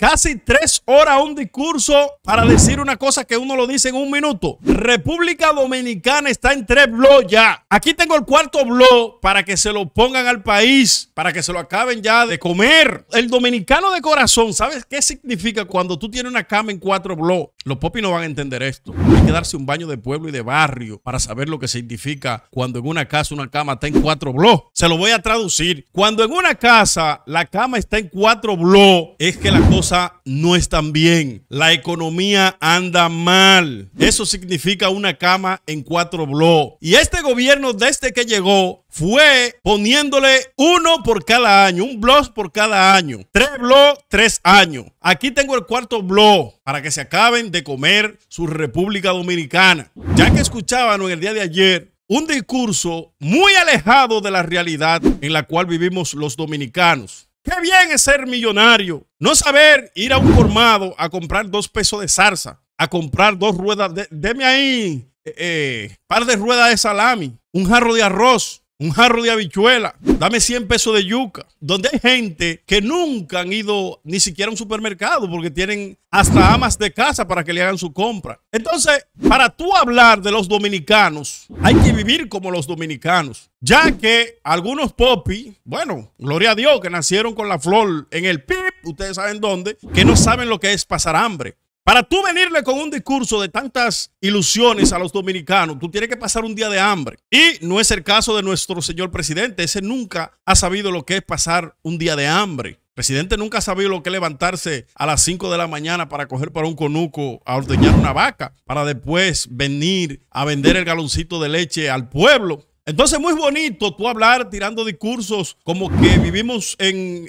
Casi tres horas un discurso para decir una cosa que uno lo dice en un minuto. República Dominicana está en tres blogs ya. Aquí tengo el cuarto blog para que se lo pongan al país, para que se lo acaben ya de comer. El dominicano de corazón, ¿sabes qué significa cuando tú tienes una cama en cuatro blogs? Los popis no van a entender esto. Hay que darse un baño de pueblo y de barrio para saber lo que significa cuando en una casa una cama está en cuatro blo. Se lo voy a traducir. Cuando en una casa la cama está en cuatro blo es que la cosa no está bien. La economía anda mal. Eso significa una cama en cuatro blo. Y este gobierno, desde que llegó, fue poniéndole uno por cada año, un blog por cada año, tres blogs, tres años. Aquí tengo el cuarto blog para que se acaben de comer su República Dominicana. Ya que escuchaban en el día de ayer un discurso muy alejado de la realidad en la cual vivimos los dominicanos. Qué bien es ser millonario, no saber ir a un formado a comprar dos pesos de salsa, a comprar dos ruedas, de, deme ahí eh, eh, par de ruedas de salami, un jarro de arroz, un jarro de habichuela, dame 100 pesos de yuca, donde hay gente que nunca han ido ni siquiera a un supermercado porque tienen hasta amas de casa para que le hagan su compra. Entonces, para tú hablar de los dominicanos, hay que vivir como los dominicanos, ya que algunos popi, bueno, gloria a Dios que nacieron con la flor en el pip, ustedes saben dónde, que no saben lo que es pasar hambre. Para tú venirle con un discurso de tantas ilusiones a los dominicanos, tú tienes que pasar un día de hambre. Y no es el caso de nuestro señor presidente. Ese nunca ha sabido lo que es pasar un día de hambre. El presidente nunca ha sabido lo que es levantarse a las 5 de la mañana para coger para un conuco a ordeñar una vaca, para después venir a vender el galoncito de leche al pueblo entonces, muy bonito tú hablar tirando discursos como que vivimos en,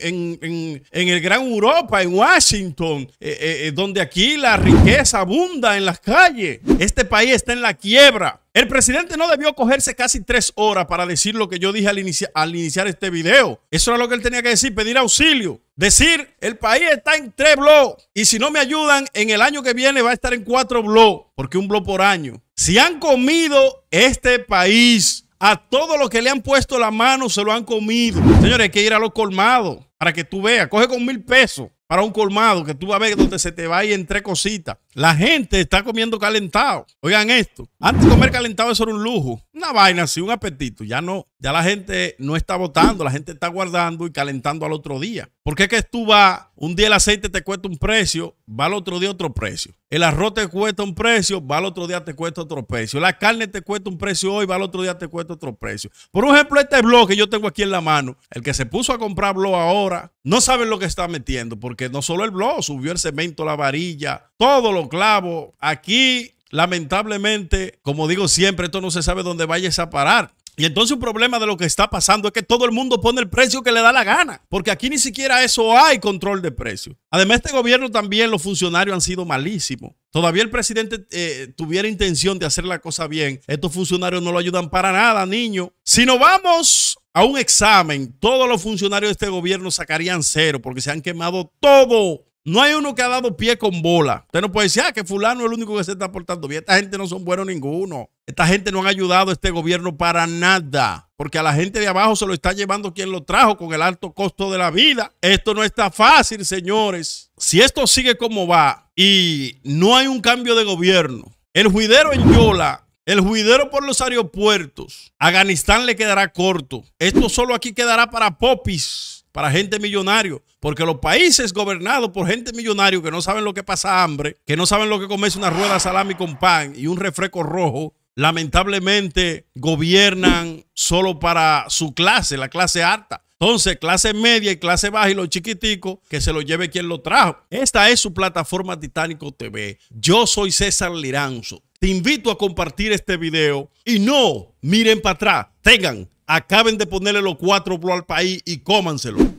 el Gran Europa, en Washington, eh, eh, eh, donde aquí la riqueza abunda en las calles. Este país está en la quiebra. El presidente no debió cogerse casi tres horas para decir lo que yo dije al, al iniciar este video. Eso era lo que él tenía que decir, pedir auxilio. Decir, el país está en tres blogs y si no me ayudan, en el año que viene va a estar en cuatro blogs, porque un blog por año. Si han comido este país a todo lo que le han puesto la mano se lo han comido. Señores, hay que ir a los colmados para que tú veas. Coge con mil pesos para un colmado que tú vas a ver donde se te va y entre cositas. La gente está comiendo calentado. Oigan esto. Antes de comer calentado eso era un lujo. Una vaina así, un apetito. Ya no, ya la gente no está votando, la gente está guardando y calentando al otro día. Porque es que tú vas, un día el aceite te cuesta un precio, va al otro día otro precio. El arroz te cuesta un precio, va al otro día te cuesta otro precio. La carne te cuesta un precio hoy, va al otro día te cuesta otro precio. Por ejemplo, este blog que yo tengo aquí en la mano, el que se puso a comprar blog ahora, no sabe lo que está metiendo, porque no solo el blog, subió el cemento, la varilla, todo lo clavo. Aquí, lamentablemente, como digo siempre, esto no se sabe dónde vayas a parar. Y entonces un problema de lo que está pasando es que todo el mundo pone el precio que le da la gana, porque aquí ni siquiera eso hay control de precio. Además, este gobierno también los funcionarios han sido malísimos. Todavía el presidente eh, tuviera intención de hacer la cosa bien, estos funcionarios no lo ayudan para nada, niño. Si no vamos a un examen, todos los funcionarios de este gobierno sacarían cero porque se han quemado todo no hay uno que ha dado pie con bola. Usted no puede decir, ah, que fulano es el único que se está portando bien. Esta gente no son buenos ninguno. Esta gente no han ayudado a este gobierno para nada. Porque a la gente de abajo se lo está llevando quien lo trajo con el alto costo de la vida. Esto no está fácil, señores. Si esto sigue como va y no hay un cambio de gobierno, el juidero en Yola el juidero por los aeropuertos. Afganistán le quedará corto. Esto solo aquí quedará para popis para gente millonario, porque los países gobernados por gente millonario que no saben lo que pasa hambre, que no saben lo que es una rueda de salami con pan y un refresco rojo, lamentablemente gobiernan solo para su clase, la clase alta. Entonces, clase media y clase baja y los chiquiticos, que se lo lleve quien lo trajo. Esta es su plataforma Titánico TV. Yo soy César Liranzo. Te invito a compartir este video y no miren para atrás. Tengan acaben de ponerle los cuatro al país y cómanselo.